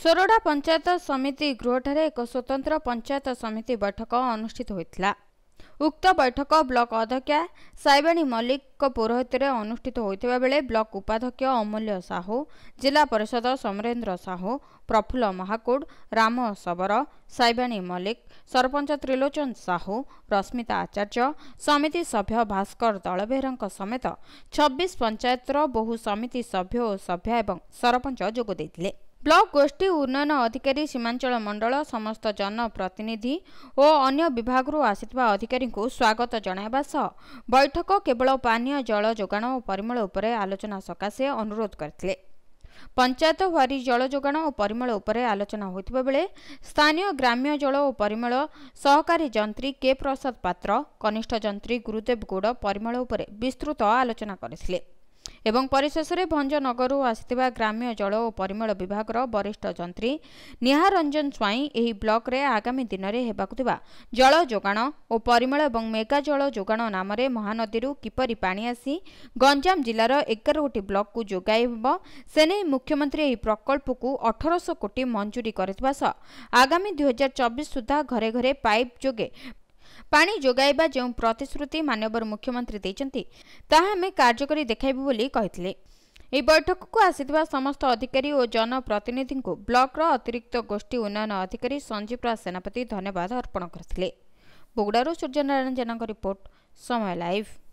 ସୋରଡ଼ା ପଞ୍ଚାୟତ ସମିତି ଗୃହଠାରେ ଏକ ସ୍ୱତନ୍ତ୍ର ପଞ୍ଚାୟତ ସମିତି ବୈଠକ ଅନୁଷ୍ଠିତ ହୋଇଥିଲା ଉକ୍ତ ବୈଠକ ବ୍ଲକ ଅଧ୍ୟକ୍ଷା ସାଇବାଣୀ ମଲ୍ଲିକଙ୍କ ପୌରହିତରେ ଅନୁଷ୍ଠିତ ହୋଇଥିବା ବେଳେ ବ୍ଲକ ଉପାଧ୍ୟକ୍ଷ ଅମୂଲ୍ୟ ସାହୁ ଜିଲ୍ଲା ପରିଷଦ ସମରେନ୍ଦ୍ର ସାହୁ ପ୍ରଫୁଲ୍ଲ ମହାକୁଡ ରାମ ସବର ସାଇବାଣୀ ମଲ୍ଲିକ ସରପଞ୍ଚ ତ୍ରିଲୋଚନ ସାହୁ ରଶ୍ମିତା ଆଚାର୍ଯ୍ୟ ସମିତି ସଭ୍ୟ ଭାସ୍କର ଦଳବେହେରାଙ୍କ ସମେତ ଛବିଶ ପଞ୍ଚାୟତର ବହୁ ସମିତି ସଭ୍ୟ ଓ ସଭ୍ୟା ଏବଂ ସରପଞ୍ଚ ଯୋଗ ଦେଇଥିଲେ ବ୍ଲକ ଗୋଷ୍ଠୀ ଉନ୍ନୟନ ଅଧିକାରୀ ସୀମାଞ୍ଚଳ ମଣ୍ଡଳ ସମସ୍ତ ଜନପ୍ରତିନିଧି ଓ ଅନ୍ୟ ବିଭାଗରୁ ଆସିଥିବା ଅଧିକାରୀଙ୍କୁ ସ୍ୱାଗତ ଜଣାଇବା ସହ ବୈଠକ କେବଳ ପାନୀୟ ଜଳ ଯୋଗାଣ ଓ ପରିମଳ ଉପରେ ଆଲୋଚନା ସକାଶେ ଅନୁରୋଧ କରିଥିଲେ ପଞ୍ଚାୟତ ହ୍ୱାରି ଜଳ ଯୋଗାଣ ଓ ପରିମଳ ଉପରେ ଆଲୋଚନା ହୋଇଥିବା ବେଳେ ସ୍ଥାନୀୟ ଗ୍ରାମ୍ୟ ଜଳ ଓ ପରିମଳ ସହକାରୀ ଯନ୍ତ୍ରୀ କେ ପ୍ରସାଦ ପାତ୍ର କନିଷ୍ଠ ଯନ୍ତ୍ରୀ ଗୁରୁଦେବ ଗୌଡ଼ ପରିମଳ ଉପରେ ବିସ୍ତୃତ ଆଲୋଚନା କରିଥିଲେ ଏବଂ ପରିଶେଷରେ ଭଞ୍ଜନଗରରୁ ଆସିଥିବା ଗ୍ରାମ୍ୟ ଜଳ ଓ ପରିମଳ ବିଭାଗର ବରିଷ୍ଠ ଯନ୍ତ୍ରୀ ନିହା ରଞ୍ଜନ ସ୍ୱାଇଁ ଏହି ବ୍ଲକରେ ଆଗାମୀ ଦିନରେ ହେବାକୁ ଥିବା ଜଳ ଯୋଗାଣ ଓ ପରିମଳ ଏବଂ ମେଗା ଜଳ ଯୋଗାଣ ନାମରେ ମହାନଦୀରୁ କିପରି ପାଣି ଆସି ଗଞ୍ଜାମ ଜିଲ୍ଲାର ଏଗାର ଗୋଟି ବ୍ଲକକୁ ଯୋଗାଇବ ସେ ନେଇ ମୁଖ୍ୟମନ୍ତ୍ରୀ ଏହି ପ୍ରକଳ୍ପକୁ ଅଠରଶହ କୋଟି ମଞ୍ଜୁରୀ କରିଥିବା ସହ ଆଗାମୀ ଦୁଇହଜାର ଚବିଶ ସୁଦ୍ଧା ଘରେ ଘରେ ପାଇପ୍ ଯୋଗେ ପାଣି ଯୋଗାଇବା ଯେଉଁ ପ୍ରତିଶ୍ରୁତି ମାନ୍ୟବର ମୁଖ୍ୟମନ୍ତ୍ରୀ ଦେଇଛନ୍ତି ତାହା ଆମେ କାର୍ଯ୍ୟକରି ଦେଖାଇବୁ ବୋଲି କହିଥିଲେ ଏହି ବୈଠକକୁ ଆସିଥିବା ସମସ୍ତ ଅଧିକାରୀ ଓ ଜନପ୍ରତିନିଧିଙ୍କୁ ବ୍ଲକର ଅତିରିକ୍ତ ଗୋଷ୍ଠୀ ଉନ୍ନୟନ ଅଧିକାରୀ ସଞ୍ଜୀବରା ସେନାପତି ଧନ୍ୟବାଦ ଅର୍ପଣ କରିଥିଲେ ବୁଗୁଡ଼ାରୁ ସୂର୍ଯ୍ୟନାରାୟଣ ଜେନାଙ୍କ ରିପୋର୍ଟ ସମୟ ଲାଇଭ୍